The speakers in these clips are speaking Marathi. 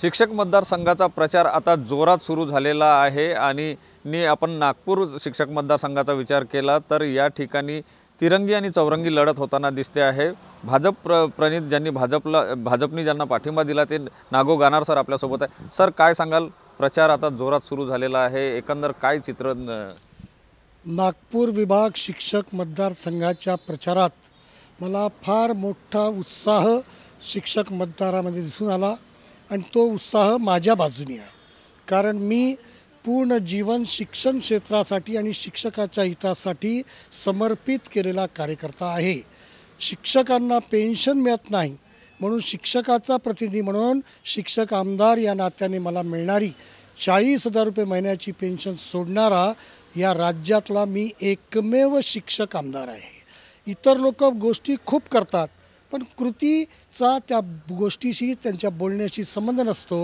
शिक्षक मतदारसंघाचा प्रचार आता जोरात सुरू झालेला आहे आणि नी आपण नागपूर शिक्षक मतदारसंघाचा विचार केला तर या ठिकाणी तिरंगी आणि चौरंगी लढत होताना दिसते आहे भाजप प्र प्रणित ज्यांनी भाजपला भाजपनी ज्यांना पाठिंबा दिला ते नागो गाणार सर आपल्यासोबत आहे सर काय सांगाल प्रचार आता जोरात सुरू झालेला आहे एकंदर काय चित्र नागपूर विभाग शिक्षक मतदारसंघाच्या प्रचारात मला फार मोठा उत्साह शिक्षक मतदारामध्ये दिसून आला आणि तो उत्साह माझ्या बाजूने आहे कारण मी पूर्ण जीवन शिक्षण क्षेत्रासाठी आणि शिक्षकाच्या हितासाठी समर्पित केलेला कार्यकर्ता आहे शिक्षकांना पेन्शन मिळत नाही म्हणून शिक्षकाचा प्रतिनिधी म्हणून शिक्षक आमदार या नात्याने मला मिळणारी चाळीस हजार रुपये महिन्याची पेन्शन सोडणारा या राज्यातला मी एकमेव शिक्षक आमदार आहे इतर लोक गोष्टी खूप करतात पण कृतीचा त्या गोष्टीशी त्यांच्या बोलण्याशी संबंध नसतो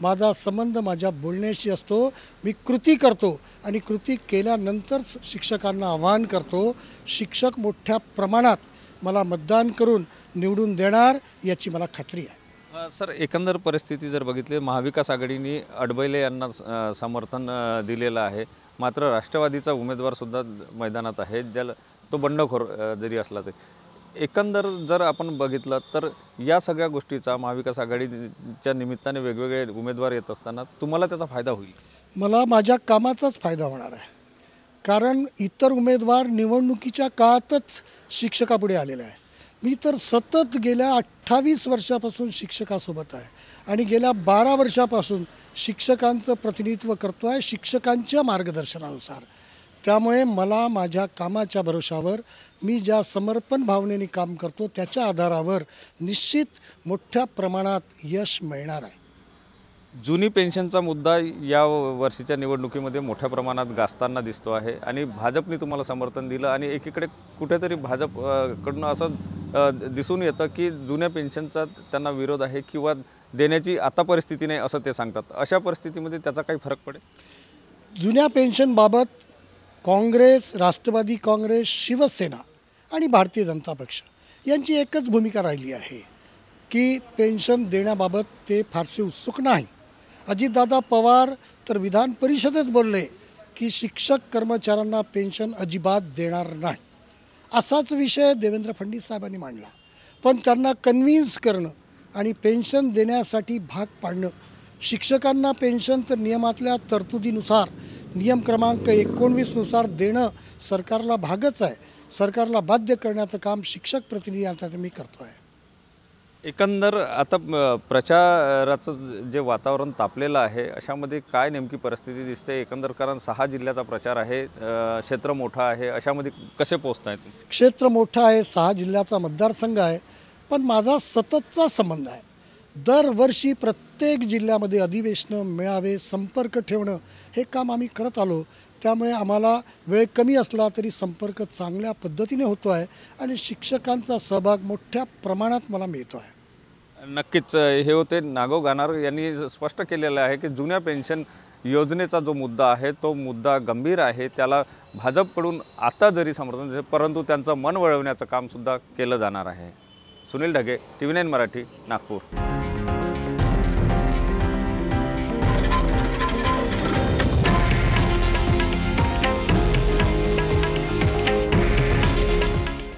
माझा संबंध माझ्या बोलण्याशी असतो मी कृती करतो आणि कृती केल्यानंतरच शिक्षकांना आवाहन करतो शिक्षक मोठ्या प्रमाणात मला मतदान करून निवडून देणार याची मला खात्री आहे सर एकंदर परिस्थिती जर बघितली महाविकास आघाडीने अडबैले यांना समर्थन दिलेलं आहे मात्र राष्ट्रवादीचा उमेदवारसुद्धा मैदानात आहे ज्याला तो बंडखोर जरी असला तरी एकंदर जर आपण बघितलं तर या सगळ्या गोष्टीचा महाविकास आघाडीच्या निमित्ताने वेगवेगळे उमेदवार येत असताना तुम्हाला त्याचा फायदा होईल मला माझ्या कामाचाच फायदा होणार आहे कारण इतर उमेदवार निवडणुकीच्या काळातच शिक्षकापुढे आलेला आहे मी तर सतत गेल्या अठ्ठावीस वर्षापासून शिक्षकासोबत आहे आणि गेल्या बारा वर्षापासून शिक्षकांचं प्रतिनिधित्व करतो आहे शिक्षकांच्या मार्गदर्शनानुसार त्यामुळे मला माझ्या कामाच्या भरोशावर मी ज्या समर्पण भावनेने काम करतो त्याच्या आधारावर निश्चित मोठ्या प्रमाणात यश मिळणार आहे जुनी पेन्शनचा मुद्दा या वर्षीच्या निवडणुकीमध्ये मोठ्या प्रमाणात गाजताना दिसतो आहे आणि भाजपने तुम्हाला समर्थन दिलं आणि एकीकडे कुठेतरी भाजपकडून असं दिसून येतं की जुन्या पेन्शनचा त्यांना विरोध आहे किंवा देण्याची आता परिस्थिती नाही असं ते सांगतात अशा परिस्थितीमध्ये त्याचा काही फरक पडेल जुन्या पेन्शनबाबत काँग्रेस राष्ट्रवादी काँग्रेस शिवसेना आणि भारतीय जनता पक्ष यांची एकच भूमिका राहिली आहे की पेन्शन देण्याबाबत ते फारसे उत्सुक नाही अजितदादा पवार तर विधान परिषदेत बोलले की शिक्षक कर्मचाऱ्यांना पेन्शन अजिबात देणार नाही असाच विषय देवेंद्र फडणवीस साहेबांनी मांडला पण त्यांना कन्व्हिन्स करणं आणि पेन्शन देण्यासाठी भाग पाडणं शिक्षकांना पेन्शन तर नियमातल्या तरतुदीनुसार नियम क्रमांक एकोणवीसनुसार देणं सरकारला भागच आहे सरकारला बाध्य करण्याचं काम शिक्षक प्रतिनिधी अर्थात मी करतो आहे एकंदर आता प्रचाराचं जे वातावरण तापलेलं आहे अशामध्ये काय नेमकी परिस्थिती दिसते एकंदर कारण सहा जिल्ह्याचा प्रचार आहे क्षेत्र मोठं आहे अशामध्ये कसे पोचत आहेत क्षेत्र मोठं आहे सहा जिल्ह्याचा मतदारसंघ आहे पण माझा सततचा संबंध आहे दरवर्षी प्रत्येक जिल्ह्यामध्ये अधिवेशनं मेळावे संपर्क ठेवणं हे काम आम्ही करत आलो त्यामुळे आम्हाला वेळ कमी असला तरी संपर्क चांगल्या पद्धतीने होतो आहे आणि शिक्षकांचा सहभाग मोठ्या प्रमाणात मला मिळतो आहे नक्कीच हे होते नागो गानार यांनी स्पष्ट केलेलं आहे की जुन्या पेन्शन योजनेचा जो मुद्दा आहे तो मुद्दा गंभीर आहे त्याला भाजपकडून आता जरी समर्थन परंतु त्यांचं मन वळवण्याचं कामसुद्धा केलं जाणार आहे Sunil Dhage T V nine Marathi Nagpur